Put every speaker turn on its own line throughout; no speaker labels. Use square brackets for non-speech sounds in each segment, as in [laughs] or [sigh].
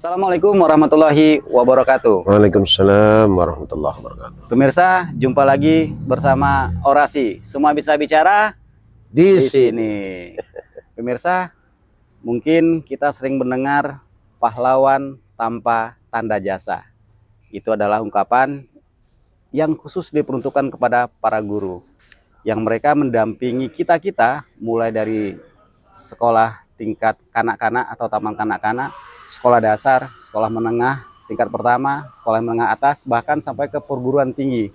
Assalamualaikum warahmatullahi wabarakatuh.
Waalaikumsalam warahmatullahi wabarakatuh.
Pemirsa, jumpa lagi bersama Orasi. Semua bisa bicara di, di sini. Pemirsa, mungkin kita sering mendengar pahlawan tanpa tanda jasa. Itu adalah ungkapan yang khusus diperuntukkan kepada para guru yang mereka mendampingi kita-kita mulai dari sekolah tingkat kanak-kanak atau taman kanak-kanak sekolah dasar, sekolah menengah, tingkat pertama, sekolah menengah atas, bahkan sampai ke perguruan tinggi.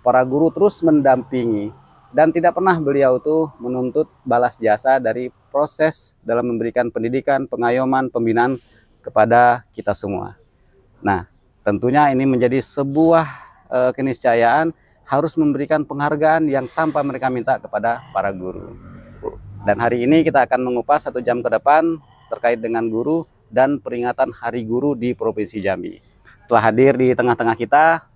Para guru terus mendampingi dan tidak pernah beliau itu menuntut balas jasa dari proses dalam memberikan pendidikan, pengayoman, pembinaan kepada kita semua. Nah, tentunya ini menjadi sebuah e, keniscayaan harus memberikan penghargaan yang tanpa mereka minta kepada para guru. Dan hari ini kita akan mengupas satu jam ke depan terkait dengan guru dan peringatan Hari Guru di Provinsi Jambi. Telah hadir di tengah-tengah kita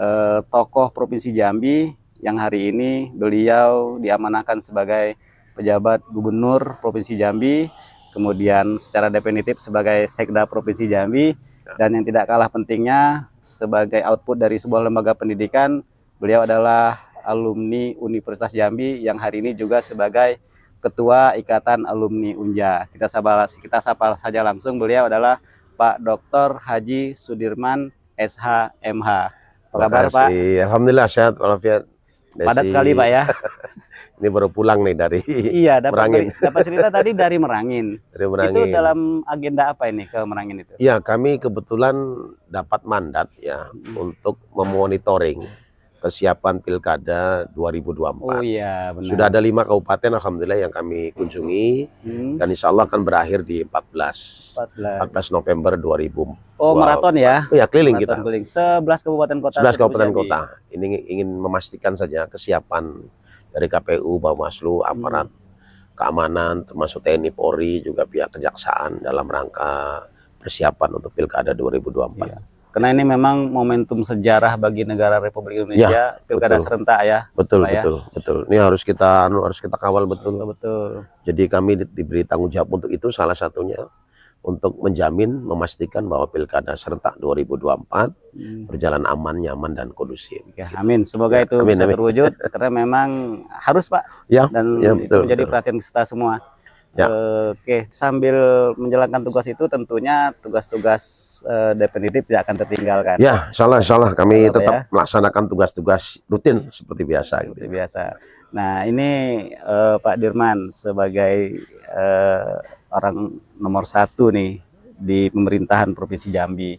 eh, tokoh Provinsi Jambi yang hari ini beliau diamanahkan sebagai pejabat gubernur Provinsi Jambi, kemudian secara definitif sebagai Sekda Provinsi Jambi, dan yang tidak kalah pentingnya sebagai output dari sebuah lembaga pendidikan, beliau adalah alumni Universitas Jambi yang hari ini juga sebagai Ketua Ikatan Alumni Unja. Kita sapa kita sapa saja langsung beliau adalah Pak Dr. Haji Sudirman SHMH. Apa kabar Pak?
Alhamdulillah sehat walafiat. Padat sekali Pak ya.
[laughs]
Ini baru pulang nih dari Iya, dapat Merangin. dapat cerita tadi dari Merangin. [laughs] Dari Merangin. Itu dalam
agenda apa ini ke Merangin itu?
Ya, kami kebetulan dapat mandat ya hmm. untuk memonitoring kesiapan pilkada 2024. Oh
iya, benar. Sudah ada
lima kabupaten alhamdulillah yang kami hmm. kunjungi hmm. dan insya Allah akan berakhir di 14 14, 14 November 2000.
Oh maraton ya? Oh, ya keliling maraton kita. Keliling 11 kabupaten kota. 11 kabupaten kota.
Ini ingin memastikan saja kesiapan dari KPU, Bawaslu, hmm. aparat hmm. keamanan termasuk TNI, Polri juga pihak kejaksaan dalam rangka persiapan untuk pilkada 2024. Iya.
Karena ini memang momentum sejarah bagi negara Republik Indonesia, ya, pilkada betul. serentak ya. Betul, Pak, ya. betul, ya.
betul. Ini harus kita anu, harus kita kawal betul. Betul, betul. Jadi kami di, diberi tanggung jawab untuk itu salah satunya untuk menjamin memastikan bahwa pilkada serentak 2024 hmm. berjalan aman, nyaman dan kondusif. Ya, amin. Semoga
ya, itu amin, bisa amin. terwujud karena memang harus Pak. Ya, dan ya, betul, itu menjadi perhatian kita semua. Ya. Oke, sambil menjalankan tugas itu tentunya tugas-tugas uh, definitif tidak akan tertinggalkan. Ya,
salah salah kami Apa tetap ya. melaksanakan tugas-tugas rutin seperti
biasa. Gitu. Seperti biasa. Nah, ini uh, Pak Dirman sebagai uh, orang nomor satu nih di pemerintahan provinsi Jambi,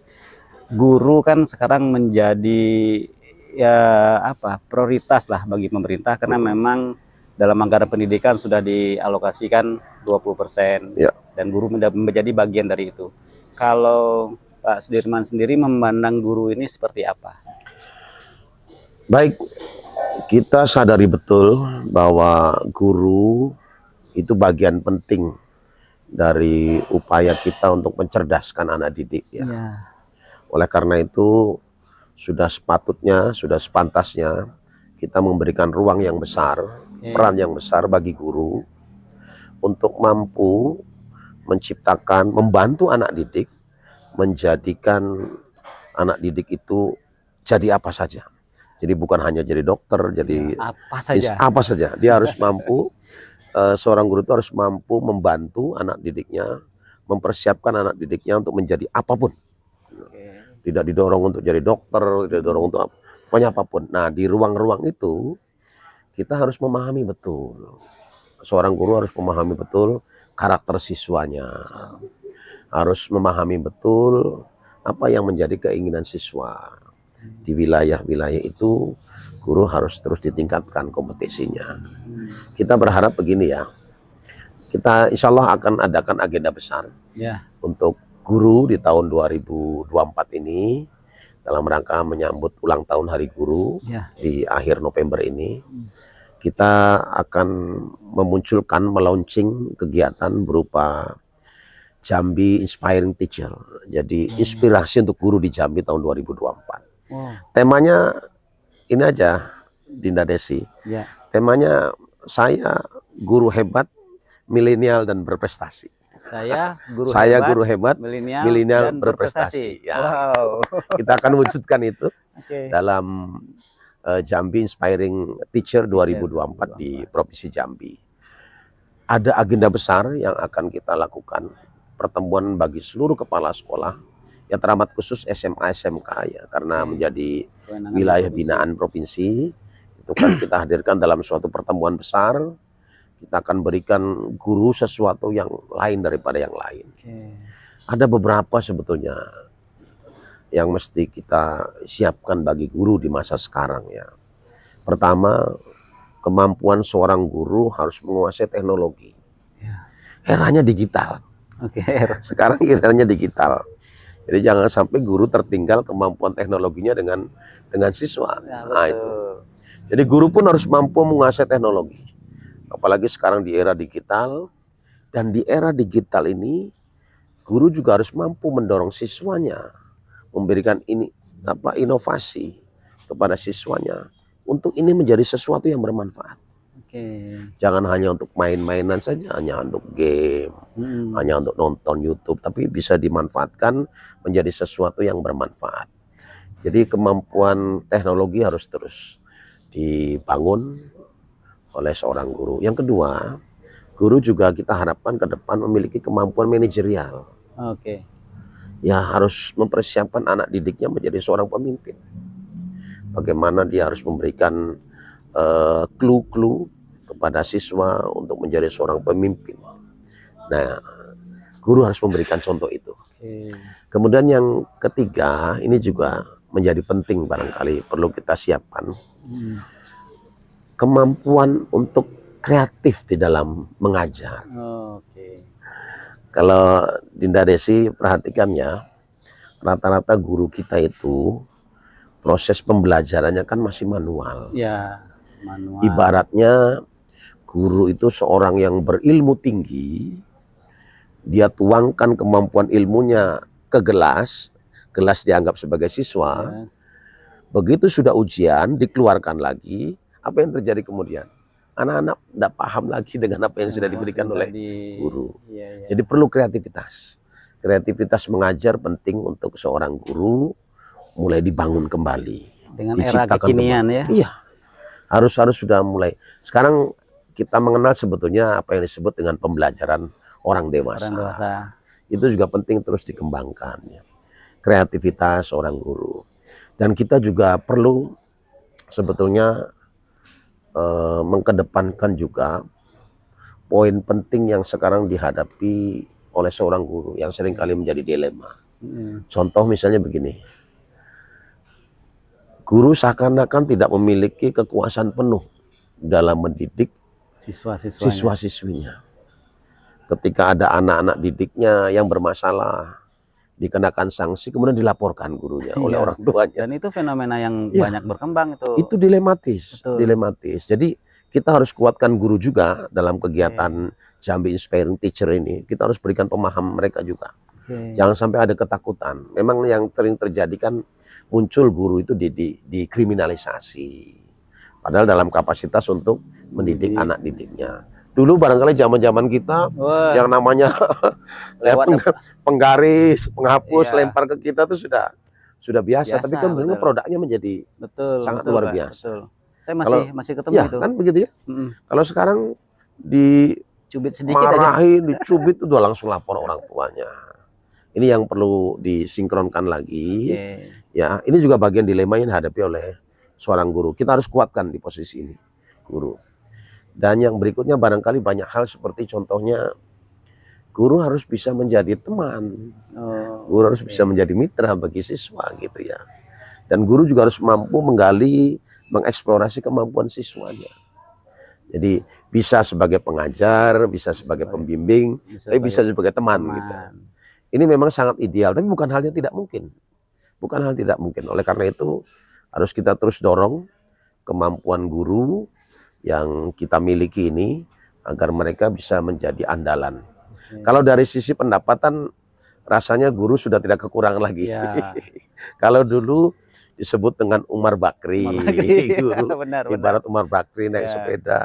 guru kan sekarang menjadi ya apa prioritas lah bagi pemerintah karena memang dalam anggaran pendidikan sudah dialokasikan 20% ya. dan guru menjadi bagian dari itu. Kalau Pak Sudirman sendiri memandang guru ini seperti apa?
Baik, kita sadari betul bahwa guru itu bagian penting dari upaya kita untuk mencerdaskan anak didik ya. ya. Oleh karena itu sudah sepatutnya, sudah sepantasnya kita memberikan ruang yang besar Hmm. peran yang besar bagi guru untuk mampu menciptakan, membantu anak didik menjadikan anak didik itu jadi apa saja. Jadi bukan hanya jadi dokter, jadi ya, apa saja. Is, apa saja. Dia harus mampu uh, [laughs] seorang guru itu harus mampu membantu anak didiknya, mempersiapkan anak didiknya untuk menjadi apapun. Tidak didorong untuk jadi dokter, tidak didorong untuk apa, pokoknya apapun. Nah, di ruang-ruang itu kita harus memahami betul. Seorang guru harus memahami betul karakter siswanya. Harus memahami betul apa yang menjadi keinginan siswa. Di wilayah-wilayah itu guru harus terus ditingkatkan kompetisinya. Kita berharap begini ya. Kita insya Allah akan adakan agenda besar ya. untuk guru di tahun 2024 ini dalam rangka menyambut ulang tahun Hari Guru ya. di akhir November ini. Hmm. Kita akan memunculkan, melaunching kegiatan berupa Jambi Inspiring Teacher. Jadi hmm. inspirasi untuk guru di Jambi tahun 2024. Wow. Temanya ini aja Dinda Desi. Ya. Temanya saya guru hebat, milenial dan berprestasi. Saya guru Saya hebat, guru hebat, milenial, milenial berprestasi. berprestasi. Ya. Wow.
[laughs] Kita akan wujudkan
itu okay. dalam uh, Jambi Inspiring Teacher 2024, okay. di Provinsi Jambi. Ada agenda besar yang akan kita lakukan pertemuan bagi seluruh kepala sekolah yang teramat khusus SMA SMK ya karena okay. menjadi
Kewenangan wilayah
binaan provinsi itu kan kita hadirkan dalam suatu pertemuan besar kita akan berikan guru sesuatu yang lain daripada yang lain. Okay. Ada beberapa sebetulnya yang mesti kita siapkan bagi guru di masa sekarang ya. Pertama, kemampuan seorang guru harus menguasai teknologi. Yeah. Eranya digital. Oke, okay. Er. sekarang eranya digital. Jadi jangan sampai guru tertinggal kemampuan teknologinya dengan dengan siswa. Ya, Nah itu. Jadi guru pun harus mampu menguasai teknologi. Apalagi sekarang di era digital dan di era digital ini guru juga harus mampu mendorong siswanya memberikan ini apa inovasi kepada siswanya untuk ini menjadi sesuatu yang bermanfaat. Okay. Jangan hanya untuk main-mainan saja, hanya untuk game, hmm. hanya untuk nonton YouTube, tapi bisa dimanfaatkan menjadi sesuatu yang bermanfaat. Jadi kemampuan teknologi harus terus dibangun oleh seorang guru. Yang kedua, guru juga kita harapkan ke depan memiliki kemampuan manajerial. Oke. Okay. Ya harus mempersiapkan anak didiknya menjadi seorang pemimpin. Bagaimana dia harus memberikan eh, clue-clue uh, kepada siswa untuk menjadi seorang pemimpin. Nah, guru harus memberikan contoh itu. Okay. Kemudian yang ketiga, ini juga menjadi penting barangkali perlu kita siapkan. Hmm kemampuan untuk kreatif di dalam mengajar.
Oh, okay.
Kalau Dinda Desi perhatikan ya, rata-rata guru kita itu proses pembelajarannya kan masih manual. Ya, manual. Ibaratnya guru itu seorang yang berilmu tinggi, dia tuangkan kemampuan ilmunya ke gelas, gelas dianggap sebagai siswa. Ya. Begitu sudah ujian, dikeluarkan lagi, apa yang terjadi kemudian? Anak-anak tidak paham lagi dengan apa yang sudah ah, diberikan oleh
guru. Iya, iya. Jadi
perlu kreativitas. Kreativitas mengajar penting untuk seorang guru mulai dibangun kembali. Dengan era kekinian ya. Iya. Harus harus sudah mulai. Sekarang kita mengenal sebetulnya apa yang disebut dengan pembelajaran orang dewasa. Orang dewasa. Itu juga penting terus dikembangkan. Ya. Kreativitas orang guru. Dan kita juga perlu sebetulnya eh, mengkedepankan juga poin penting yang sekarang dihadapi oleh seorang guru yang seringkali menjadi dilema. Hmm. Contoh misalnya begini. Guru seakan-akan tidak memiliki kekuasaan penuh dalam mendidik
siswa-siswinya.
Ketika ada anak-anak didiknya yang bermasalah, dikenakan sanksi kemudian dilaporkan gurunya [laughs] iya oleh orang tuanya.
Dan itu fenomena yang ya. banyak berkembang itu. Itu dilematis,
Betul. dilematis. Jadi kita harus kuatkan guru juga dalam iya. kegiatan okay. Jambi Inspiring Teacher ini. Kita harus berikan pemahaman mereka juga. Okay. Iya. Jangan sampai ada ketakutan. Memang yang sering terjadi kan muncul guru itu di, di, dikriminalisasi. Padahal dalam kapasitas untuk mendidik anak didiknya dulu barangkali zaman-zaman kita
Wah. yang namanya ya, [laughs]
penggaris, penghapus iya. lempar ke kita itu sudah sudah biasa, biasa tapi kan betul. produknya menjadi
betul, sangat betul, luar biasa. Betul.
Saya masih kalau, masih ketemu ya, itu. kan begitu ya. Mm Kalau sekarang di cubit sedikit marahin, aja. dicubit udah langsung lapor orang tuanya. Ini yang perlu disinkronkan lagi. Okay. Ya, ini juga bagian dilema yang dihadapi oleh seorang guru. Kita harus kuatkan di posisi ini, guru. Dan yang berikutnya barangkali banyak hal seperti contohnya guru harus bisa menjadi teman. Oh, guru harus bisa menjadi mitra bagi siswa gitu ya. Dan guru juga harus mampu menggali, mengeksplorasi kemampuan siswanya. Jadi bisa sebagai pengajar, bisa sebagai pembimbing, tapi bisa sebagai teman, teman gitu. Ini memang sangat ideal, tapi bukan halnya tidak mungkin. Bukan hal tidak mungkin. Oleh karena itu harus kita terus dorong kemampuan guru, yang kita miliki ini agar mereka bisa menjadi andalan. Hmm. Kalau dari sisi pendapatan rasanya guru sudah tidak kekurangan lagi. Ya. [laughs] Kalau dulu disebut dengan Umar Bakri, Umar Bakri. guru [laughs] [laughs] ya, benar, benar. ibarat Umar Bakri naik ya. sepeda,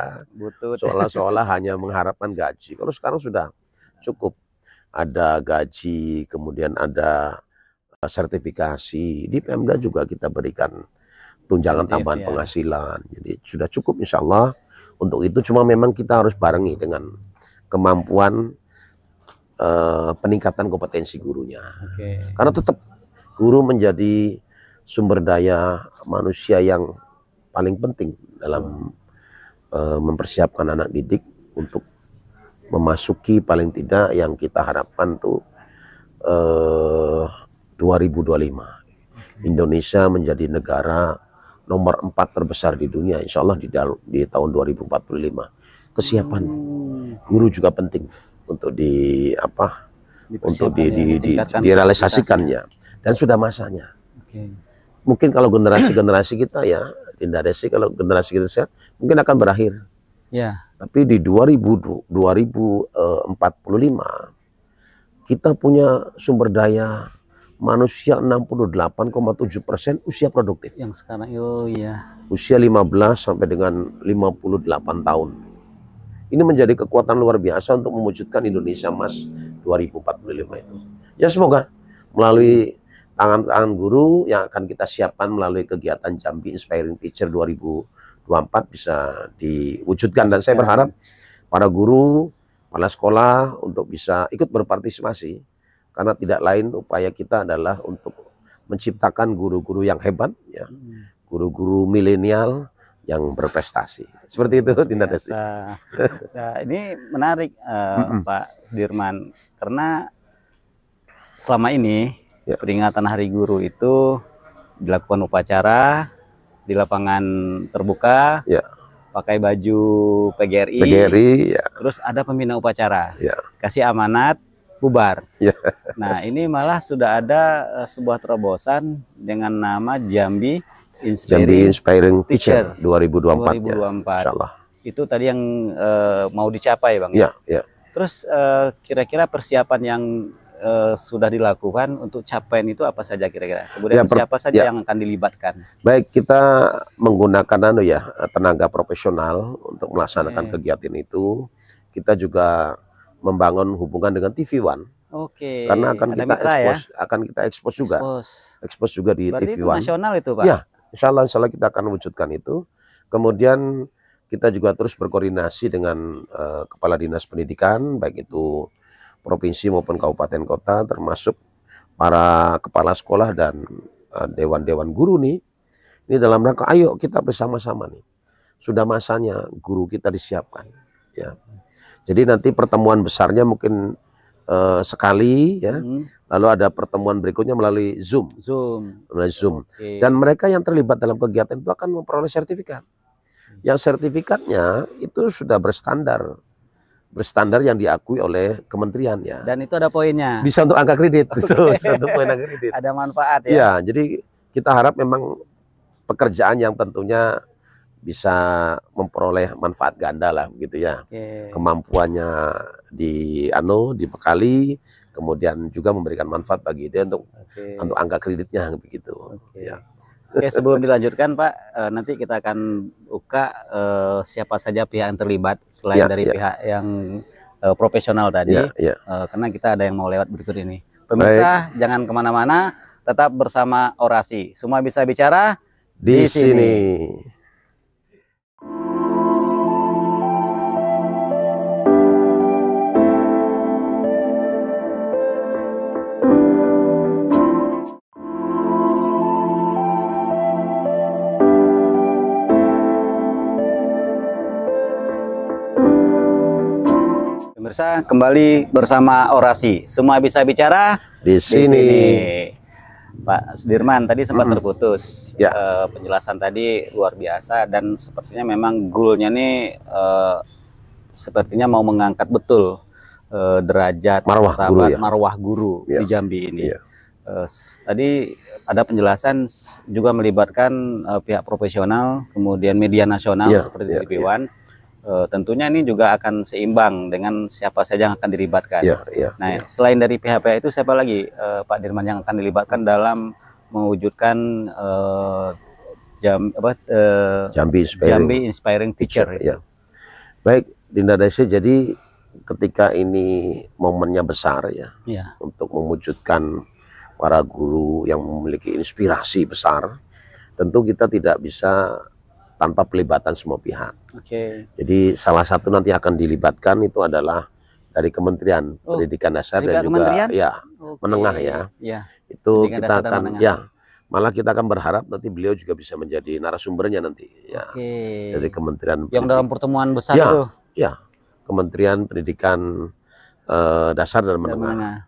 seolah-olah hanya mengharapkan gaji. Kalau sekarang sudah cukup ada gaji, kemudian ada eh, sertifikasi. Di Pemda juga kita berikan tunjangan iya, tambahan yeah. penghasilan. Jadi sudah cukup insya Allah untuk itu. Cuma memang kita harus barengi dengan kemampuan uh, peningkatan kompetensi gurunya. Okay. Karena tetap guru menjadi sumber daya manusia yang paling penting dalam uh, mempersiapkan anak didik untuk memasuki paling tidak yang kita harapkan tuh eh, uh, 2025. Indonesia menjadi negara nomor empat terbesar di dunia insya Allah di, di tahun 2045 kesiapan hmm. guru juga penting untuk di apa untuk di, ya, di, di, direalisasikannya ya. dan sudah masanya mungkin kalau generasi generasi kita ya Indonesia kalau generasi kita sehat, mungkin akan berakhir ya tapi di 2000 2045 eh, kita punya sumber daya manusia 68,7 persen usia produktif.
Yang sekarang oh ya.
Usia 15 sampai dengan 58 tahun. Ini menjadi kekuatan luar biasa untuk mewujudkan Indonesia Emas 2045 itu. Ya semoga melalui tangan-tangan guru yang akan kita siapkan melalui kegiatan Jambi Inspiring Teacher 2024 bisa diwujudkan dan saya ya. berharap para guru, para sekolah untuk bisa ikut berpartisipasi karena tidak lain upaya kita adalah untuk menciptakan guru-guru yang hebat ya hmm. guru-guru milenial
yang berprestasi seperti itu Dinda Desi. Nah, [laughs] ini menarik uh, mm -mm. Pak Sudirman karena selama ini ya. peringatan Hari Guru itu dilakukan upacara di lapangan terbuka, ya. pakai baju PGRI, PGRI ya. terus ada pembina upacara, ya. kasih amanat bubar. Yeah. Nah, ini malah sudah ada uh, sebuah terobosan dengan nama Jambi Inspiring, Jambi Inspiring Teacher 2024. 2024. Ya. Allah. Itu tadi yang uh, mau dicapai, Bang. Ya, yeah, Yeah. Terus eh, kira-kira uh, persiapan yang sudah dilakukan untuk capaian itu apa saja kira-kira? Kemudian ya, per, siapa saja ya. yang akan dilibatkan?
Baik, kita menggunakan anu ya tenaga profesional untuk melaksanakan okay. kegiatan itu. Kita juga membangun hubungan dengan TV One.
Oke. Karena akan kita ya? expose, ya?
akan kita expose juga. Expose, expose juga di Berarti TV itu One. nasional itu, Pak. Ya, insya Allah, insya Allah kita akan wujudkan itu. Kemudian kita juga terus berkoordinasi dengan uh, kepala dinas pendidikan, baik itu provinsi maupun kabupaten kota, termasuk para kepala sekolah dan eh, dewan-dewan uh, guru nih. Ini dalam rangka, ayo kita bersama-sama nih. Sudah masanya guru kita disiapkan ya. Jadi nanti pertemuan besarnya mungkin uh, sekali ya. Hmm. Lalu ada pertemuan berikutnya melalui Zoom. Zoom. Melalui Zoom. Okay. Dan mereka yang terlibat dalam kegiatan itu akan memperoleh sertifikat. Yang sertifikatnya itu sudah berstandar berstandar yang diakui oleh kementerian ya.
Dan itu ada poinnya. Bisa
untuk angka kredit, [laughs] okay. itu untuk poin angka
kredit. Ada manfaat ya. Ya,
jadi kita harap memang pekerjaan yang tentunya bisa memperoleh manfaat ganda lah begitu ya. Okay. Kemampuannya di anu dibekali kemudian juga memberikan manfaat bagi dia untuk
okay. untuk
angka kreditnya begitu.
Okay. Ya. Oke, sebelum dilanjutkan Pak, eh, nanti kita akan buka uh, siapa saja pihak yang terlibat selain ya, dari ya. pihak yang uh, profesional tadi. Ya, ya. Uh, karena kita ada yang mau lewat berikut ini. Pemirsa, Baik. jangan kemana-mana, tetap bersama orasi. Semua bisa bicara di, di sini. sini. Pemirsa, kembali bersama orasi. Semua bisa bicara di sini. Di sini. Pak Sudirman tadi sempat mm -hmm. terputus yeah. Ya. e, penjelasan tadi luar biasa dan sepertinya memang goalnya ini e, eh, sepertinya mau mengangkat betul e, derajat marwah tabat, guru, ya? marwah guru yeah. di ya. Jambi ini. Yeah. Ya. E, tadi ada penjelasan juga melibatkan e, pihak profesional, kemudian media nasional yeah. seperti yeah. One. Yeah Eh, tentunya ini juga akan seimbang dengan siapa saja yang akan dilibatkan. Yeah, yeah, nah, yeah. selain dari PHP itu siapa lagi uh, Pak Dirman yang akan dilibatkan dalam mewujudkan uh, jam apa uh, Jambi Inspiring, Jambi Inspiring Teacher. teacher ya. Gitu.
Baik, Dinda Desi, jadi ketika ini momennya besar ya, ya untuk mewujudkan para guru yang memiliki inspirasi besar, tentu kita tidak bisa tanpa pelibatan semua pihak. Okay. Jadi salah satu nanti akan dilibatkan itu adalah dari Kementerian oh, Pendidikan Dasar dan juga ya okay. menengah ya. ya. Itu Pendidikan kita akan ya malah kita akan berharap nanti beliau juga bisa menjadi narasumbernya nanti
ya okay. dari
Kementerian yang Pendidikan. dalam
pertemuan besar ya, itu. Ya.
Kementerian Pendidikan eh, Dasar dan Menengah. Dan menengah.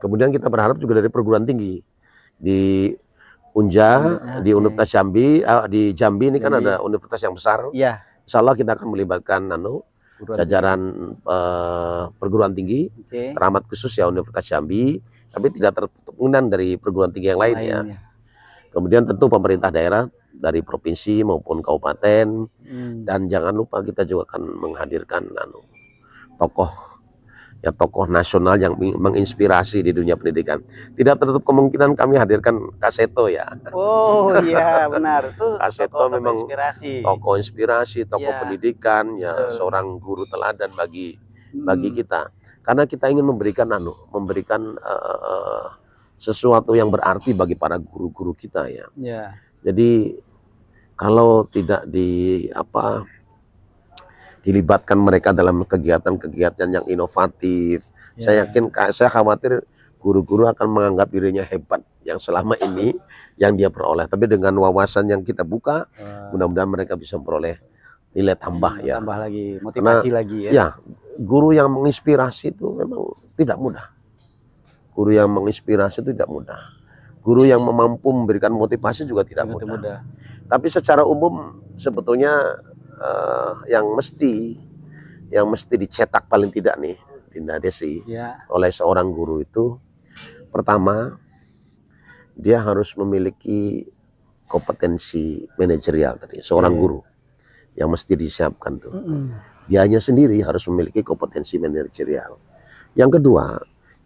Kemudian kita berharap juga dari perguruan tinggi di Unja okay. di Universitas Jambi uh, di Jambi ini kan kan ada universitas yang besar. Iya. Insya Allah kita akan melibatkan Nano
jajaran
uh, perguruan tinggi, okay. teramat khusus ya Universitas Jambi, tapi tidak tertutup kemungkinan dari perguruan tinggi yang lain ya. Kemudian tentu pemerintah daerah dari provinsi maupun kabupaten hmm. dan jangan lupa kita juga akan menghadirkan nano tokoh ya tokoh nasional yang menginspirasi di dunia pendidikan. Tidak tertutup kemungkinan kami hadirkan Kaseto ya.
Oh iya benar. tuh. [laughs]
Kaseto memang inspirasi. tokoh inspirasi, tokoh ya. pendidikan, ya uh. seorang guru teladan bagi
hmm. bagi
kita. Karena kita ingin memberikan anu, memberikan uh, uh, sesuatu yang berarti bagi para guru-guru kita ya. ya. Jadi kalau tidak di apa dilibatkan mereka dalam kegiatan-kegiatan yang inovatif. Ya. Saya yakin saya khawatir guru-guru akan menganggap dirinya hebat yang selama ini yang dia peroleh. Tapi dengan wawasan yang kita buka, ah. mudah-mudahan mereka bisa memperoleh nilai tambah ya. Tambah lagi, motivasi Karena, lagi ya. Ya, guru yang menginspirasi itu memang tidak mudah. Guru yang menginspirasi itu tidak mudah. Guru yang mampu memberikan motivasi juga tidak, mudah. Tapi secara umum sebetulnya uh, yang mesti yang mesti dicetak paling tidak nih Dinda Desi yeah. oleh seorang guru itu pertama dia harus memiliki kompetensi manajerial tadi seorang yeah. guru yang mesti disiapkan tuh. Hmm. Dianya sendiri harus memiliki kompetensi manajerial. Yang kedua,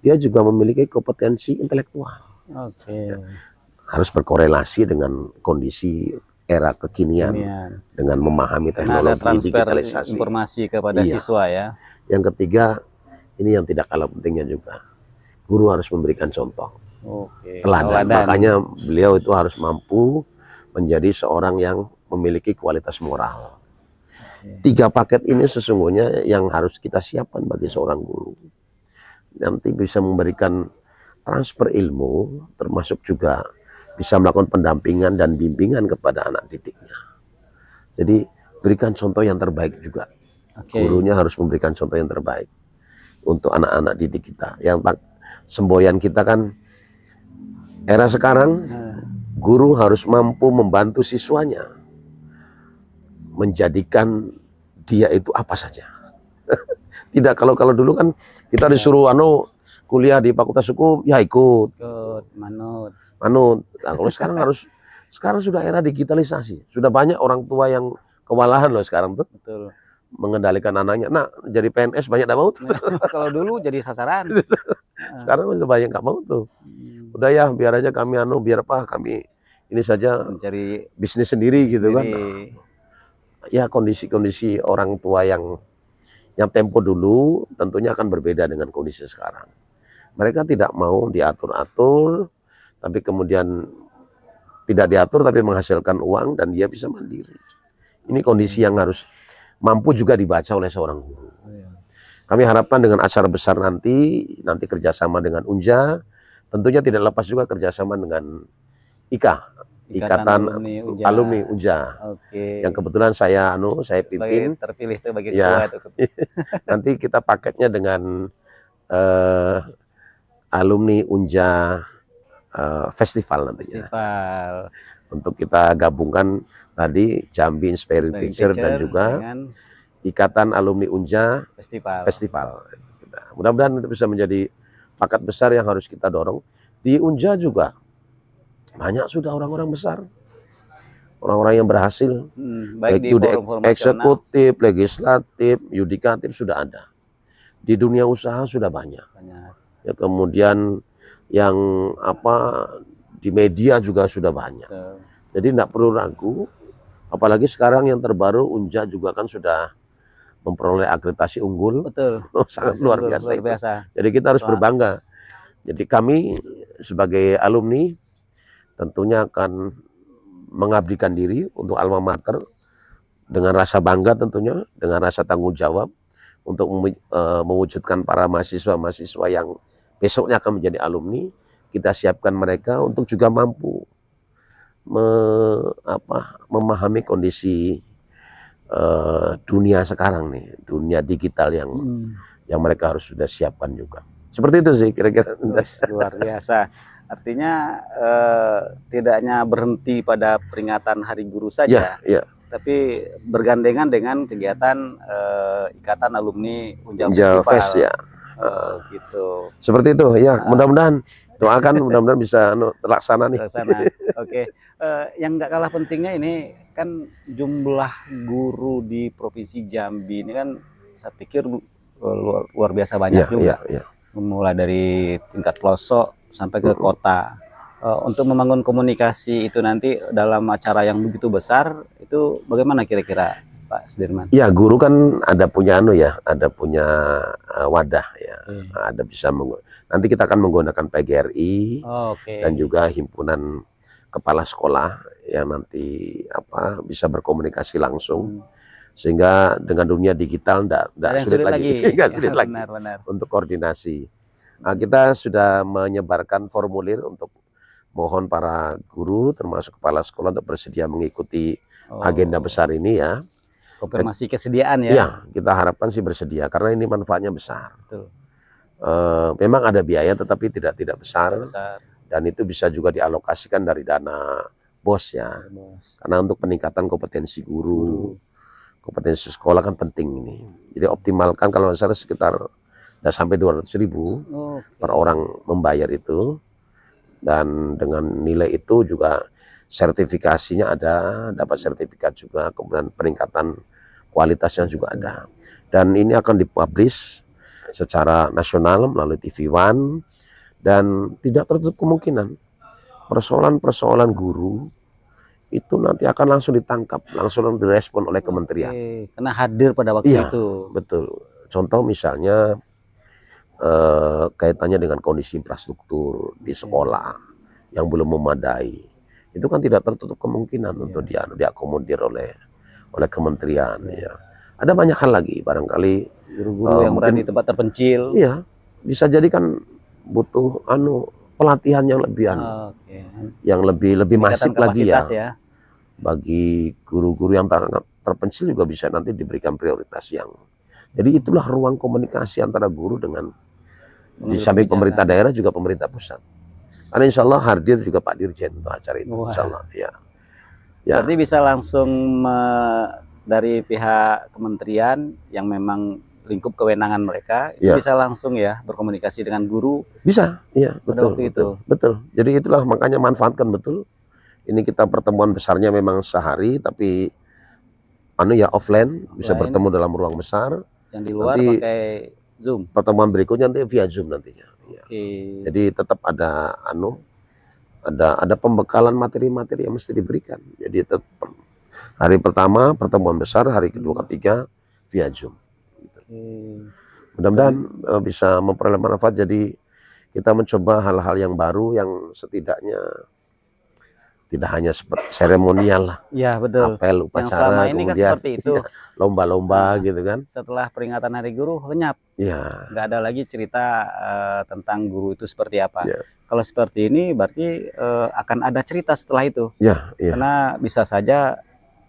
dia juga memiliki kompetensi intelektual.
Okay. Ya,
harus berkorelasi dengan kondisi era kekinian, dengan memahami teknologi digitalisasi
informasi kepada iya. siswa ya.
Yang ketiga, ini yang tidak kalah pentingnya juga. Guru harus memberikan contoh.
Oke. Teladan. Teladan. Makanya
beliau itu harus mampu menjadi seorang yang memiliki kualitas moral. Tiga paket ini sesungguhnya yang harus kita siapkan bagi seorang guru. Nanti bisa memberikan transfer ilmu termasuk juga bisa melakukan pendampingan dan bimbingan kepada anak didiknya. Jadi berikan contoh yang terbaik juga. Okay. Gurunya harus memberikan contoh yang terbaik untuk anak-anak didik kita. Yang tak semboyan kita kan era sekarang hmm. guru harus mampu membantu siswanya menjadikan dia itu apa saja. [laughs] Tidak kalau kalau dulu kan kita disuruh anu kuliah di Fakultas Hukum ya ikut. Ikut, manut. Manut. Nah, kalau sekarang harus sekarang sudah era digitalisasi. Sudah banyak orang tua yang kewalahan loh sekarang tuh. Betul. Mengendalikan anaknya. Nah, jadi PNS banyak enggak mau tuh. Nah, [laughs] kalau dulu jadi sasaran. [laughs] sekarang udah banyak nggak mau tuh. Hmm. Udah ya, biar aja kami anu, biar apa kami ini saja mencari bisnis sendiri gitu kan. sendiri. kan. Nah, ya kondisi-kondisi orang tua yang yang tempo dulu tentunya akan berbeda dengan kondisi sekarang. Mereka tidak mau diatur-atur, tapi kemudian tidak diatur tapi menghasilkan uang dan dia bisa mandiri. Ini kondisi yang harus mampu juga dibaca oleh seorang guru. Iya. Kami harapkan dengan acara besar nanti, nanti kerjasama dengan UNJA, tentunya tidak lepas juga kerjasama dengan IKA, Ikatan, Alumni Unja,
alumni yang kebetulan
saya anu saya pimpin
terpilih itu bagi ya.
[laughs] nanti kita paketnya dengan uh, alumni Unja uh, Festival nantinya.
Festival.
Untuk kita gabungkan tadi Jambi Inspiring Teacher, Teacher dan juga Ikatan Alumni Unja Festival. Festival. Nah, Mudah-mudahan itu bisa menjadi paket besar yang harus kita dorong. Di Unja juga banyak sudah orang-orang besar. Orang-orang yang berhasil,
hmm, baik, baik di forum eksekutif,
legislatif, yudikatif sudah ada. Di dunia usaha sudah banyak. banyak ya kemudian yang apa di media juga sudah banyak. Jadi tidak perlu ragu, apalagi sekarang yang terbaru Unja juga kan sudah memperoleh akreditasi unggul. Betul. [laughs] Oh, sangat luar biasa. Luar biasa. Jadi kita harus Soal. berbangga. Jadi kami sebagai alumni tentunya akan mengabdikan diri untuk alma mater dengan rasa bangga tentunya, dengan rasa tanggung jawab untuk eh, mewujudkan para mahasiswa-mahasiswa yang besoknya akan menjadi alumni, kita siapkan mereka untuk juga mampu me, apa, memahami kondisi uh, dunia sekarang nih, dunia digital yang hmm. yang mereka harus sudah siapkan juga. Seperti itu sih kira-kira.
Luar biasa. Artinya uh, tidaknya berhenti pada peringatan Hari Guru saja, ya, ya. tapi bergandengan dengan kegiatan uh, Ikatan Alumni Unjau Festival. Ya. Oh, eh, gitu.
Seperti itu ya. Ah. Mudah-mudahan doakan
mudah-mudahan bisa no, anu, terlaksana nih. Oke. Okay. Uh, eh, yang nggak kalah pentingnya ini kan jumlah guru di provinsi Jambi ini kan saya pikir eh, luar, luar biasa banyak ya, juga. Ya, ya. Mulai dari tingkat pelosok sampai ke kota. Uh, untuk membangun komunikasi itu nanti dalam acara yang begitu besar itu bagaimana kira-kira? Pak
Sudirman? Ya, guru kan ada punya anu ya, ada punya uh, wadah ya. Hmm. Ada bisa nanti kita akan menggunakan PGRI
oh, okay. dan juga
himpunan kepala sekolah yang nanti apa bisa berkomunikasi langsung. Hmm. Sehingga dengan dunia digital tidak sulit, sulit lagi, tidak [laughs] sulit ya, benar, lagi benar. untuk koordinasi. Nah, kita sudah menyebarkan formulir untuk mohon para guru termasuk kepala sekolah untuk bersedia mengikuti oh. agenda besar ini ya
konfirmasi kesediaan ya Iya,
kita harapkan sih bersedia karena ini manfaatnya besar Tuh. Eh, uh, memang ada biaya tetapi tidak tidak besar, tidak besar dan itu bisa juga dialokasikan dari dana bos ya bos. karena untuk peningkatan kompetensi guru kompetensi sekolah kan penting ini jadi optimalkan kalau saya sekitar nah sampai 200 ribu oh, okay. per orang membayar itu dan dengan nilai itu juga sertifikasinya ada, dapat sertifikat juga, kemudian peningkatan kualitasnya juga ada. Dan ini akan dipublish secara nasional melalui TV One dan tidak tertutup kemungkinan persoalan-persoalan guru itu nanti akan langsung ditangkap, langsung direspon oleh kementerian. Oke, karena hadir pada waktu iya, itu. Betul. Contoh misalnya eh, kaitannya dengan kondisi infrastruktur di sekolah yang belum memadai itu kan tidak tertutup kemungkinan untuk iya. dia diakomodir oleh oleh kementerian ya. Ada banyak hal lagi barangkali guru-guru uh, yang mungkin, di
tempat terpencil. Iya,
bisa jadi kan butuh anu pelatihan yang lebih anu, oh, okay. yang lebih lebih masif lagi ya. ya. Bagi guru-guru yang ter terpencil juga bisa nanti diberikan prioritas yang. Jadi itulah ruang komunikasi antara guru dengan di samping pemerintah daerah juga pemerintah pusat. Karena insya Allah hadir juga Pak
Dirjen untuk acara itu. Wah. Insya Allah, ya. ya. Berarti bisa langsung me, dari pihak kementerian yang memang lingkup kewenangan mereka ya. bisa langsung ya berkomunikasi dengan guru.
Bisa, iya betul. Betul, itu. betul. Jadi itulah makanya manfaatkan betul. Ini kita pertemuan besarnya memang sehari, tapi anu ya offline, offline. bisa bertemu dalam ruang besar.
Yang di luar nanti, pakai Zoom.
Pertemuan berikutnya nanti via Zoom nantinya.
Iya. Okay. Jadi
tetap ada anu ada ada pembekalan materi-materi yang mesti diberikan. Jadi tetap, hari pertama pertemuan besar, hari kedua ketiga via Zoom. Gitu. Okay. Mudah-mudahan eh, bisa memperoleh manfaat. Jadi kita mencoba hal-hal yang baru yang setidaknya tidak hanya seremonial lah.
Ya betul. Apel upacara yang selama ini kan kemudian kan seperti itu. Iya,
lomba-lomba ya, gitu
kan. Setelah peringatan Hari Guru lenyap. Iya. Gak ada lagi cerita uh, tentang guru itu seperti apa. Ya. Kalau seperti ini berarti uh, akan ada cerita setelah itu. Ya, ya. Karena bisa saja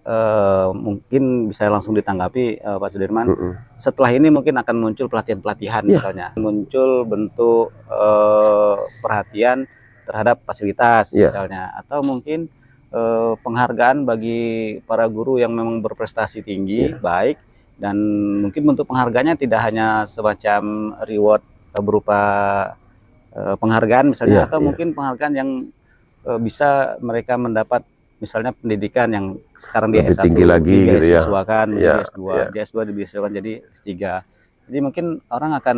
Uh, mungkin bisa langsung ditanggapi uh, Pak Sudirman. Mm -mm. Setelah ini mungkin akan muncul pelatihan-pelatihan ya. misalnya, muncul bentuk uh, perhatian terhadap fasilitas yeah. misalnya atau mungkin eh, penghargaan bagi para guru yang memang berprestasi tinggi yeah. baik dan mungkin untuk penghargaannya tidak hanya semacam reward eh, berupa eh, penghargaan misalnya yeah, atau yeah. mungkin penghargaan yang bisa mereka mendapat misalnya pendidikan yang sekarang di S1 tinggi lagi dia gitu ya. s kan, ya. yeah, S2 yeah. S2 dibeasiswakan jadi S3 jadi mungkin orang akan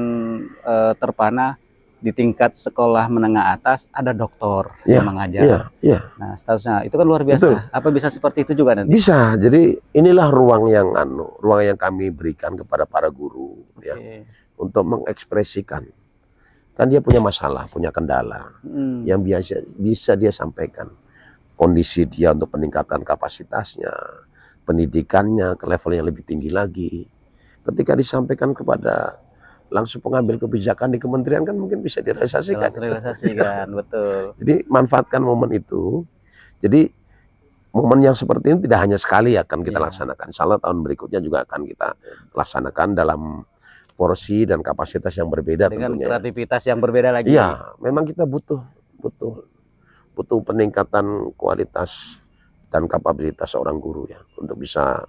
uh, terpana di tingkat sekolah menengah atas ada doktor ya, yang mengajar. Ya, ya. Nah, statusnya itu kan luar biasa. Betul. Apa bisa seperti itu juga nanti? Bisa.
Jadi inilah ruang yang anu, ruang yang kami berikan kepada para guru okay. ya untuk mengekspresikan. Kan dia punya masalah, punya kendala hmm. yang biasa bisa dia sampaikan. Kondisi dia untuk peningkatan kapasitasnya, pendidikannya ke level yang lebih tinggi lagi. Ketika disampaikan kepada langsung pengambil kebijakan di kementerian kan mungkin bisa direalisasikan. Direalisasikan,
betul. [laughs]
Jadi manfaatkan momen itu. Jadi momen yang seperti ini tidak hanya sekali akan kita ya. laksanakan. Insya Allah tahun berikutnya juga akan kita laksanakan dalam porsi dan kapasitas yang berbeda Dengan tentunya. Ya.
kreativitas yang berbeda lagi. Iya, memang kita butuh
butuh butuh peningkatan kualitas dan kapabilitas seorang guru ya untuk bisa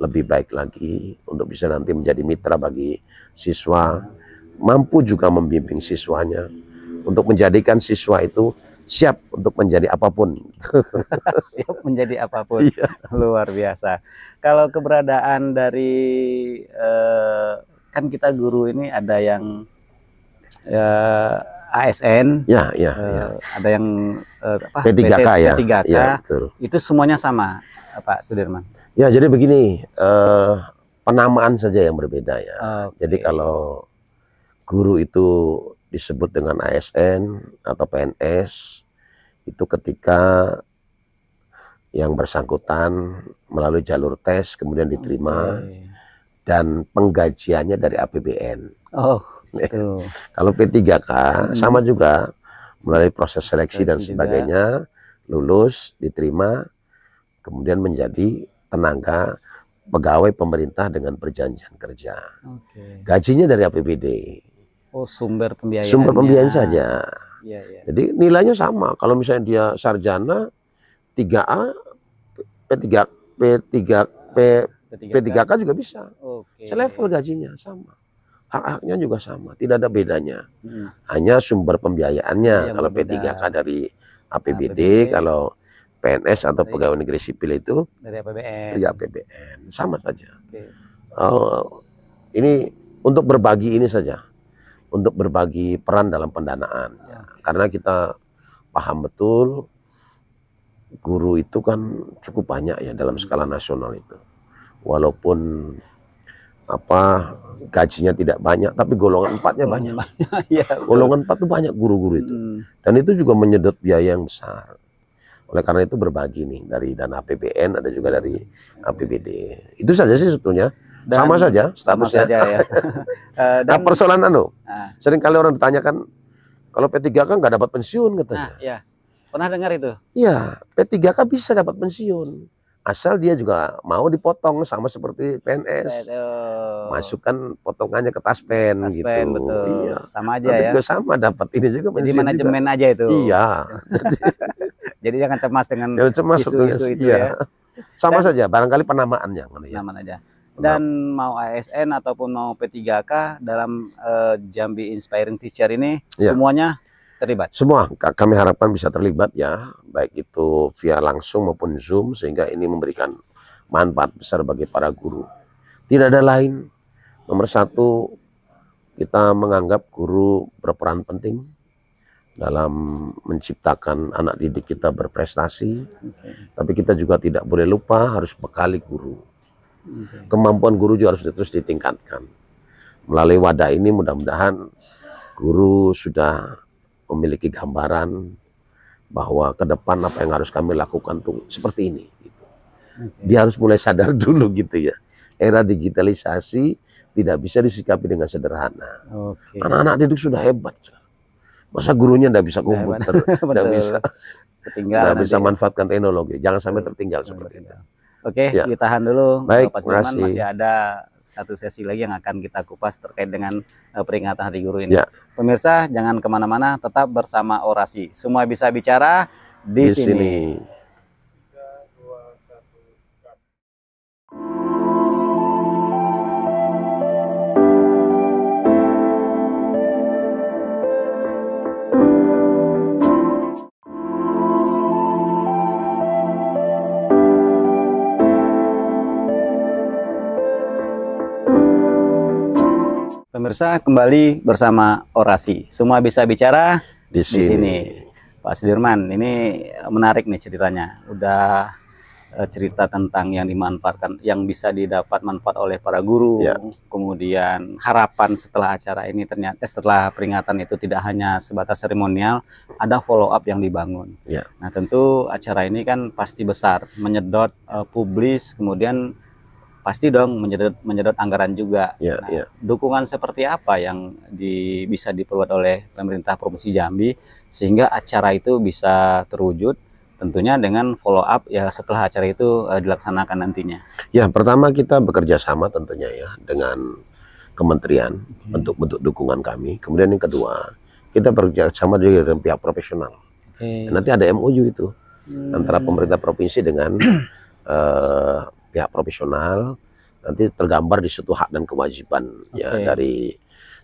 lebih baik lagi untuk bisa nanti menjadi mitra bagi siswa, mampu juga membimbing siswanya untuk menjadikan siswa itu siap untuk menjadi apapun.
[laughs] siap menjadi apapun. Iya. Luar biasa. Kalau keberadaan dari eh, kan kita guru ini ada yang ya ASN, ya, ya, uh, ya. ada yang uh, apa, P3K, PT, ya. P3K ya, itu semuanya sama, eh, Pak Sudirman.
Ya, jadi begini, uh, penamaan saja yang berbeda ya. Okay. Jadi kalau guru itu disebut dengan ASN atau PNS itu ketika yang bersangkutan melalui jalur tes kemudian diterima okay. dan penggajiannya dari APBN.
Oh. Iya.
Kalau P3K hmm. sama juga melalui proses seleksi, seleksi dan sebagainya, juga. lulus, diterima, kemudian menjadi tenaga pegawai pemerintah dengan perjanjian kerja. Okay. Gajinya dari APBD.
Oh, sumber pembiayaan. Sumber pembiayaan saja. Ya, ya.
Jadi nilainya sama. Kalau misalnya dia sarjana 3A, P3, P3, P, P3K juga bisa. Okay. Selevel gajinya sama hak-haknya juga sama, tidak ada bedanya. Hmm. Hanya sumber pembiayaannya. Ya, kalau P3K dari APBD, APBD, kalau PNS atau dari, pegawai negeri sipil itu
dari APBN. Dari ya,
APBN. Sama saja. Okay. Uh, oh, ini untuk berbagi ini saja. Untuk berbagi peran dalam pendanaan. Ya, Karena kita paham betul guru itu kan cukup banyak ya dalam hmm. skala nasional itu. Walaupun apa gajinya tidak banyak tapi golongan empatnya banyak. [laughs] Iya, golongan empat itu banyak guru-guru itu. Hmm. Dan itu juga menyedot biaya yang besar. Oleh karena itu berbagi nih dari dana APBN ada juga dari APBD. Itu saja sih sebetulnya. Dan sama saja statusnya. Sama saja ya. [laughs]
Eh, dan, nah persoalan anu, ah.
sering kali orang ditanyakan kalau P3K kan nggak dapat pensiun katanya.
Nah, ya. Pernah dengar itu?
Iya, P3K kan bisa dapat pensiun asal dia juga mau dipotong sama seperti PNS. Masukkan potongannya ke taspen, tas gitu. Betul. Iya. Sama aja Nanti ya. Juga sama dapat ini juga Jadi manajemen juga. aja itu. Iya.
[laughs] Jadi jangan cemas dengan jangan cemas isu-isu isu itu iya. ya.
[laughs] Sama Dan, saja barangkali penamaannya Penamaan ya.
aja. Dan mau ASN ataupun mau P3K dalam uh, Jambi Inspiring Teacher ini iya. semuanya terlibat?
Semua kami harapkan bisa terlibat ya, baik itu via langsung maupun Zoom sehingga ini memberikan manfaat besar bagi para guru. Tidak ada lain, nomor satu kita menganggap guru berperan penting dalam menciptakan anak didik kita berprestasi, tapi kita juga tidak boleh lupa harus bekali guru. Kemampuan guru juga harus terus ditingkatkan. Melalui wadah ini mudah-mudahan guru sudah memiliki gambaran bahwa ke depan apa yang harus kami lakukan tuh seperti ini. Gitu. Dia harus mulai sadar [laughs] dulu gitu ya. Era digitalisasi tidak bisa disikapi dengan sederhana. Anak-anak didik sudah hebat. Masa gurunya tidak bisa komputer, tidak [laughs] bisa, tidak bisa ya. manfaatkan teknologi. Jangan sampai tertinggal seperti itu.
Oke, okay, ya. ditahan dulu. Baik, Pak kasih. masih ada satu sesi lagi yang akan kita kupas terkait dengan uh, peringatan Hari Guru ini. Ya. Pemirsa, jangan kemana-mana, tetap bersama Orasi. Semua bisa bicara di, di sini. sini. Pemirsa kembali bersama orasi. Semua bisa bicara di sini. Di sini. Pak Sudirman, ini menarik nih ceritanya. Udah eh, cerita tentang yang dimanfaatkan, yang bisa didapat manfaat oleh para guru. Ya. Kemudian harapan setelah acara ini ternyata eh, setelah peringatan itu tidak hanya sebatas seremonial, ada follow up yang dibangun. Ya. Nah tentu acara ini kan pasti besar, menyedot uh, publis, kemudian pasti dong menyedot menyedot anggaran juga. Yeah, nah, yeah. Dukungan seperti apa yang di, bisa diperbuat oleh pemerintah provinsi Jambi sehingga acara itu bisa terwujud? Tentunya dengan follow up ya setelah acara itu uh, dilaksanakan nantinya.
Ya pertama kita bekerja sama tentunya ya dengan kementerian okay. Mhm. untuk bentuk dukungan kami. Kemudian yang kedua kita bekerja sama juga dengan pihak profesional. Okay. Nanti ada MOU itu hmm. antara pemerintah provinsi dengan uh, [clears throat] pihak profesional nanti tergambar di situ hak dan kewajiban okay. ya dari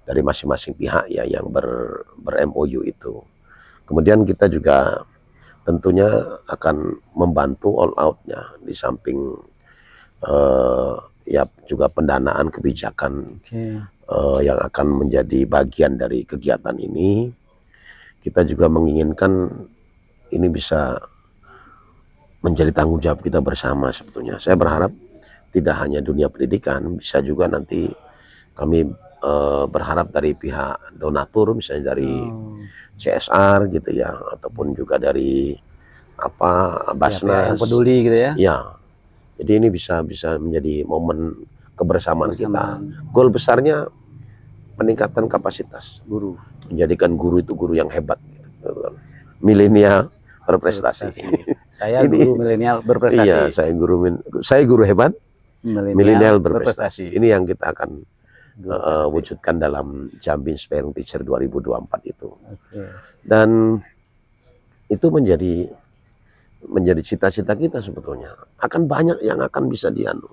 dari masing-masing pihak ya yang ber, ber MOU itu. Kemudian kita juga tentunya akan membantu all outnya di samping uh, ya juga pendanaan kebijakan okay. uh, eh, yang akan menjadi bagian dari kegiatan ini. Kita juga menginginkan ini bisa menjadi tanggung jawab kita bersama sebetulnya. Saya berharap tidak hanya dunia pendidikan, bisa juga nanti kami e, berharap dari pihak donatur, misalnya dari oh. CSR gitu ya, ataupun juga dari apa Basnas. Ya, yang peduli gitu ya. Ya, jadi ini bisa bisa menjadi momen kebersamaan, Bersama. kita. Goal besarnya peningkatan kapasitas guru, menjadikan guru itu guru yang hebat, gitu. milenial berprestasi.
berprestasi. Saya ini, guru milenial berprestasi. Iya,
saya guru saya guru hebat.
Milenial berprestasi. berprestasi.
Ini yang kita akan uh, wujudkan dalam Jambin Sparring Teacher 2024 itu. Okay. Dan itu menjadi menjadi cita-cita kita sebetulnya. Akan banyak yang akan bisa dianu,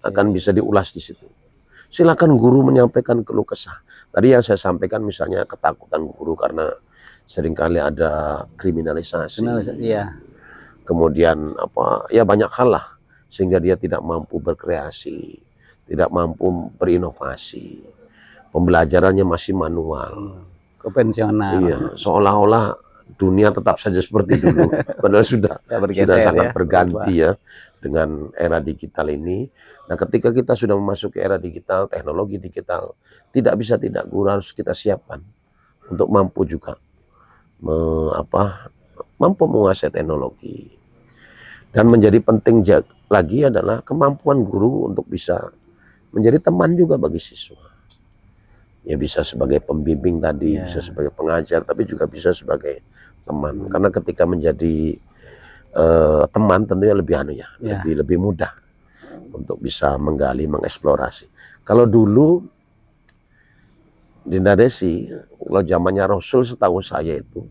okay. akan bisa diulas di situ. Silakan guru menyampaikan keluh kesah. Tadi yang saya sampaikan misalnya ketakutan guru karena seringkali ada kriminalisasi. Kriminalisasi, iya kemudian apa ya banyak hal lah sehingga dia tidak mampu berkreasi, tidak mampu berinovasi. Pembelajarannya masih manual,
konvensional. Iya,
seolah-olah dunia tetap saja seperti dulu. [laughs] Padahal sudah ya, sudah sangat ya. berganti ya dengan era digital ini. Nah, ketika kita sudah memasuki era digital, teknologi digital, tidak bisa tidak guru harus kita siapkan untuk mampu juga me, apa mampu menguasai teknologi dan menjadi penting lagi adalah kemampuan guru untuk bisa menjadi teman juga bagi siswa. Ya bisa sebagai pembimbing tadi, yeah. bisa sebagai pengajar, tapi juga bisa sebagai teman. Karena ketika menjadi uh, teman tentunya lebih anu ya, yeah. lebih lebih mudah untuk bisa menggali, mengeksplorasi. Kalau dulu di Nadesi, kalau zamannya Rasul setahu saya itu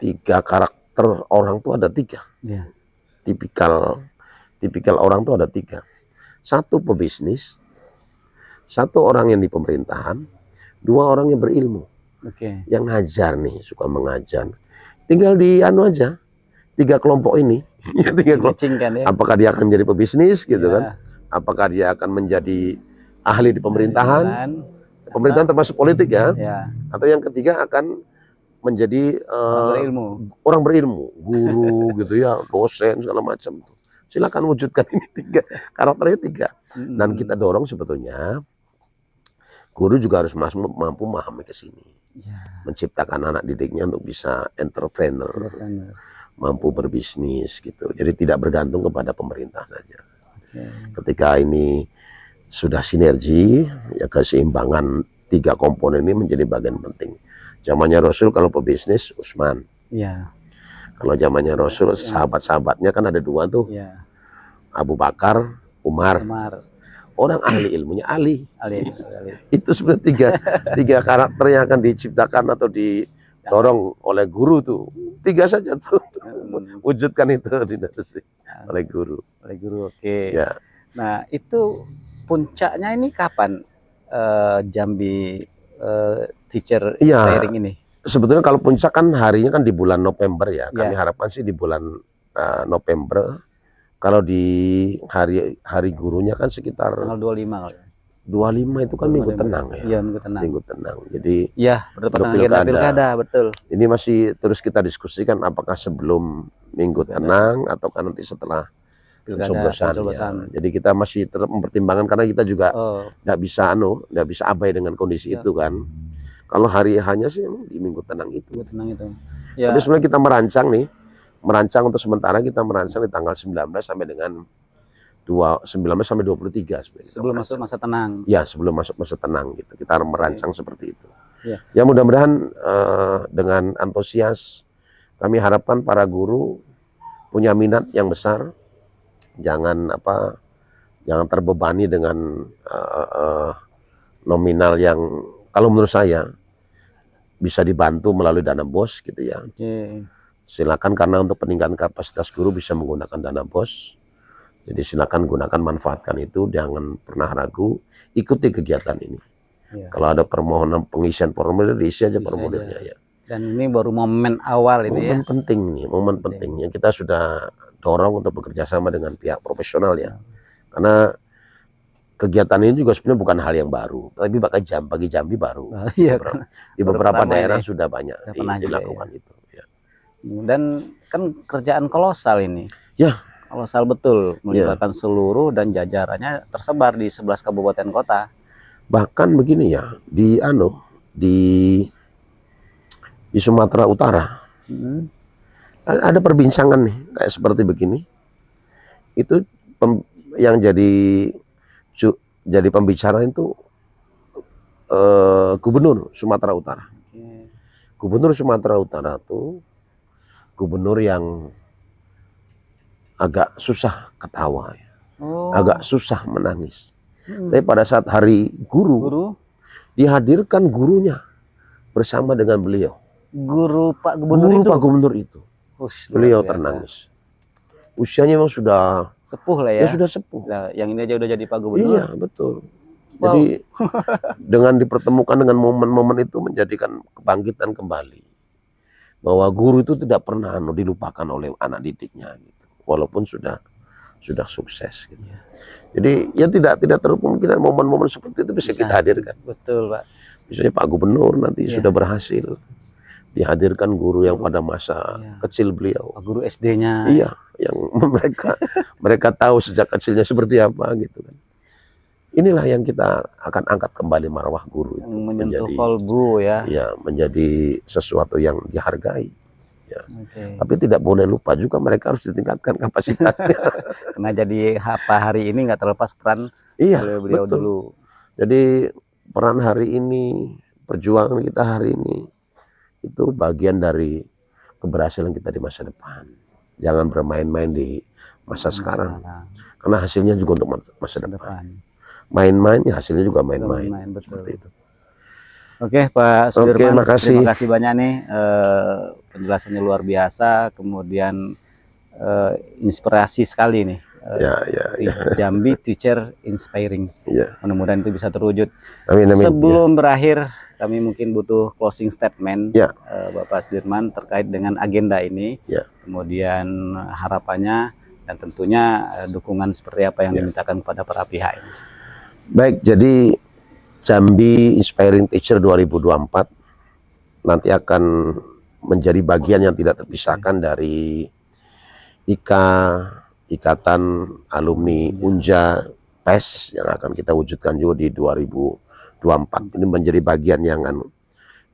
tiga karakter orang itu ada tiga. Yeah tipikal tipikal orang tuh ada tiga. Satu pebisnis, satu orang yang di pemerintahan, dua orang yang berilmu. Okay. Yang ngajar nih, suka mengajar. Tinggal di anu aja, tiga kelompok ini.
[laughs] tiga kelompok. Ya. Apakah
dia akan menjadi pebisnis gitu ya. kan? Apakah dia akan menjadi ahli di pemerintahan? Pemerintahan termasuk politik ya. ya. Atau yang ketiga akan menjadi uh, orang berilmu, orang berilmu guru [laughs] gitu ya, dosen segala macam tuh. Silakan wujudkan ini [laughs] tiga karakternya tiga. Dan hmm. kita dorong sebetulnya guru juga harus mampu memahami ke sini. Ya. Menciptakan anak didiknya untuk bisa entrepreneur, entrepreneur, mampu berbisnis gitu. Jadi tidak bergantung kepada pemerintah saja. Okay. Ketika ini sudah sinergi, ya keseimbangan tiga komponen ini menjadi bagian penting zamannya Rasul kalau pebisnis Usman. Iya. Kalau zamannya Rasul iya. sahabat-sahabatnya kan ada dua tuh. Iya. Abu Bakar, Umar. Umar. Orang ahli ilmunya Ali. Ali, Ali. Itu sebenarnya tiga tiga karakter yang akan diciptakan atau didorong oleh guru tuh. Tiga saja tuh. Hmm.
Wujudkan itu di sih ya. oleh guru. Oleh guru, oke. Okay. Ya. Nah, itu puncaknya ini kapan uh, Jambi uh, teacher ya, sharing ini?
Sebetulnya kalau puncak kan harinya kan di bulan November ya. Kami ya. harapkan sih di bulan uh, November. Kalau di hari hari gurunya kan sekitar tanggal
25 kali. 25 itu kan minggu tenang
ya. Iya, minggu tenang. Minggu tenang. Jadi
Iya, berdepan pilkada. pilkada, betul.
Ini masih terus kita diskusikan apakah sebelum minggu tenang atau kan nanti setelah pilkada pencoblosan. pencoblosan. Ya. Jadi kita masih tetap mempertimbangkan karena kita juga tidak oh. bisa anu, tidak bisa abai dengan kondisi ya. itu kan. Kalau hari hanya sih di minggu tenang itu. Minggu tenang itu. Ya. Tapi sebenarnya kita merancang nih, merancang untuk sementara kita merancang di tanggal 19 sampai dengan dua 19 sampai dua 23
sebenarnya. Sebelum masuk masa tenang.
Ya, sebelum masuk masa tenang gitu. Kita merancang okay. seperti itu. Ya, ya mudah-mudahan uh, dengan antusias kami harapkan para guru punya minat yang besar jangan apa jangan terbebani dengan uh, uh, nominal yang kalau menurut saya bisa dibantu melalui dana bos gitu ya. Okay. Silakan karena untuk peningkatan kapasitas guru bisa menggunakan dana bos. Jadi silakan gunakan manfaatkan itu jangan pernah ragu ikuti kegiatan ini. Ya. Kalau ada permohonan pengisian formulir isi aja formulirnya
ya. Dan ini baru momen awal ini momen ya.
penting nih, momen penting ya. Kita sudah dorong untuk bekerja sama dengan pihak profesional ya. Hmm. Karena kegiatan ini juga sebenarnya bukan hal yang baru, tapi pakai jam bagi Jambi baru. Nah, [laughs] iya, di beberapa daerah ini, sudah banyak di, dilakukan
ya. itu. Ya. Hmm, dan kan kerjaan kolosal ini. Ya. Kolosal betul ya. melibatkan ya. seluruh dan jajarannya tersebar di 11 kabupaten kota.
Bahkan begini ya, di Ano, di di Sumatera Utara. Hmm ada perbincangan nih kayak seperti begini itu pem, yang jadi cu, jadi pembicara itu eh, gubernur Sumatera Utara gubernur Sumatera Utara tuh gubernur yang agak susah ketawa ya. oh. agak susah menangis hmm. tapi pada saat hari guru, guru dihadirkan gurunya bersama dengan beliau
guru Pak Gubernur guru itu? Pak Gubernur itu Ush, beliau
ternangis. Usianya memang sudah
sepuh lah ya. Ya sudah sepuh. Nah, yang ini aja udah jadi Pak Gubernur. Iya, betul. Wow. Jadi
[laughs] dengan dipertemukan dengan momen-momen itu menjadikan kebangkitan kembali. Bahwa guru itu tidak pernah anu, dilupakan oleh anak didiknya gitu. Walaupun sudah sudah sukses gitu. Iya. Jadi ya tidak tidak terpungkiran momen-momen seperti itu bisa, bisa kita hadirkan. Betul, Pak. Misalnya Pak Gubernur nanti ya. sudah berhasil dihadirkan guru yang pada masa ya. kecil beliau. Ah, guru SD-nya. Iya, yang [laughs] mereka mereka tahu sejak kecilnya seperti apa gitu kan. Inilah yang kita akan angkat kembali marwah guru itu
menjadi kolbu ya. Ya,
menjadi sesuatu yang dihargai.
Ya. Okay.
Tapi tidak boleh lupa juga mereka harus ditingkatkan [laughs] kapasitasnya. [laughs]
karena jadi apa hari ini nggak terlepas peran iya, beliau betul. dulu.
Jadi peran hari ini, perjuangan kita hari ini itu bagian dari keberhasilan kita di masa depan. Jangan bermain-main di masa sekarang. Karena hasilnya juga untuk masa depan. Main-main ya hasilnya juga main-main.
Oke Pak Sudirman, Oke, makasih. terima kasih banyak nih eh, penjelasannya luar biasa, kemudian eh, inspirasi sekali nih. Eh, ya, ya, ya. Jambi Teacher Inspiring. Ya. Mudah-mudahan itu bisa terwujud. Amin, amin. Sebelum ya. berakhir kami mungkin butuh closing statement ya. Eh, Bapak Sudirman terkait dengan agenda ini, ya. kemudian harapannya dan tentunya eh, dukungan seperti apa yang ya. dimintakan kepada para pihak ini.
Baik, jadi Jambi Inspiring Teacher 2024 nanti akan menjadi bagian yang tidak terpisahkan hmm. dari IKA, Ikatan Alumni ya. Unja PES yang akan kita wujudkan juga di 2024 24 ini menjadi bagian yang anu,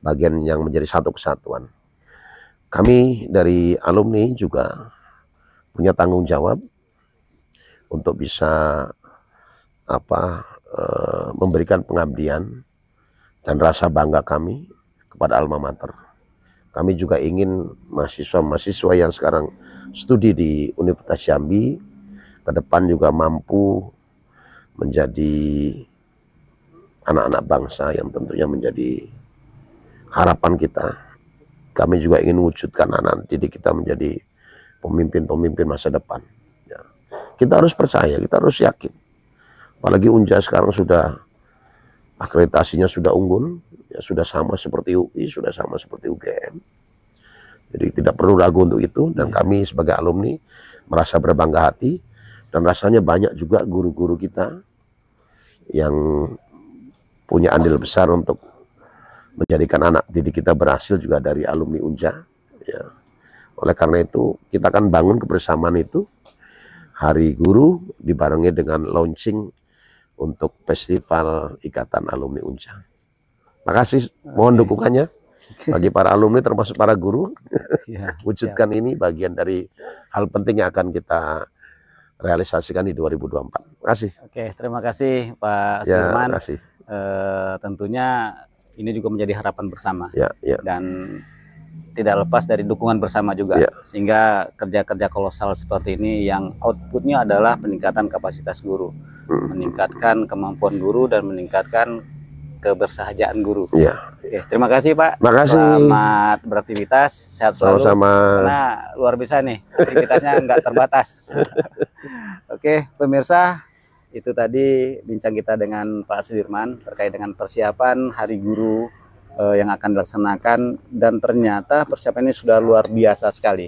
bagian yang menjadi satu kesatuan. Kami dari alumni juga punya tanggung jawab untuk bisa apa e, memberikan pengabdian dan rasa bangga kami kepada alma mater. Kami juga ingin mahasiswa-mahasiswa yang sekarang studi di Universitas Jambi ke depan juga mampu menjadi anak-anak bangsa yang tentunya menjadi harapan kita. Kami juga ingin wujudkan anak anak didik kita menjadi pemimpin-pemimpin masa depan. Ya. Kita harus percaya, kita harus yakin. Apalagi Unja sekarang sudah akreditasinya sudah unggul, ya sudah sama seperti UI, sudah sama seperti UGM. Jadi tidak perlu ragu untuk itu dan kami sebagai alumni merasa berbangga hati dan rasanya banyak juga guru-guru kita yang punya andil besar untuk menjadikan anak didik kita berhasil juga dari alumni Unja. Ya. Oleh karena itu, kita akan bangun kebersamaan itu. Hari Guru dibarengi dengan launching untuk Festival Ikatan Alumni Unja. Makasih, mohon dukungannya bagi para alumni termasuk para guru.
Iya, [laughs] Wujudkan
ini bagian dari hal penting yang akan kita realisasikan di 2024. Terima kasih.
Oke, terima kasih Pak ya, Sudirman. Ya, terima kasih eh, tentunya ini juga menjadi harapan bersama ya, ya. dan tidak lepas dari dukungan bersama juga ya. sehingga kerja-kerja kolosal seperti ini yang outputnya adalah peningkatan kapasitas guru hmm. meningkatkan kemampuan guru dan meningkatkan kebersahajaan guru ya. Oke, terima kasih Pak terima kasih selamat beraktivitas sehat selalu sama, karena luar biasa nih aktivitasnya nggak terbatas [laughs] Oke pemirsa itu tadi bincang kita dengan Pak Sudirman terkait dengan persiapan Hari Guru uh, yang akan dilaksanakan dan ternyata persiapan ini sudah luar biasa sekali.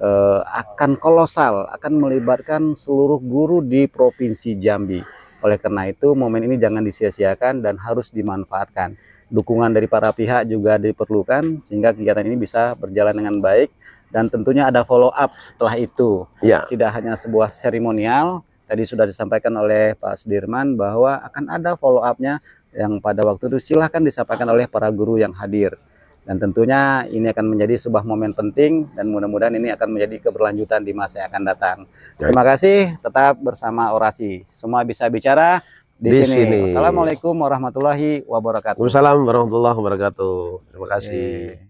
Uh, akan kolosal, akan melibatkan seluruh guru di Provinsi Jambi. Oleh karena itu momen ini jangan disia-siakan dan harus dimanfaatkan. Dukungan dari para pihak juga diperlukan sehingga kegiatan ini bisa berjalan dengan baik dan tentunya ada follow up setelah itu. Ya. Tidak hanya sebuah seremonial Tadi sudah disampaikan oleh Pak Sudirman bahwa akan ada follow up-nya yang pada waktu itu silahkan disampaikan oleh para guru yang hadir. Dan tentunya ini akan menjadi sebuah momen penting dan mudah-mudahan ini akan menjadi keberlanjutan di masa yang akan datang. Ya. Terima kasih, tetap bersama Orasi. Semua bisa bicara, di, di sini. sini. Assalamualaikum warahmatullahi wabarakatuh. Waalaikumsalam
warahmatullahi wabarakatuh. Terima kasih.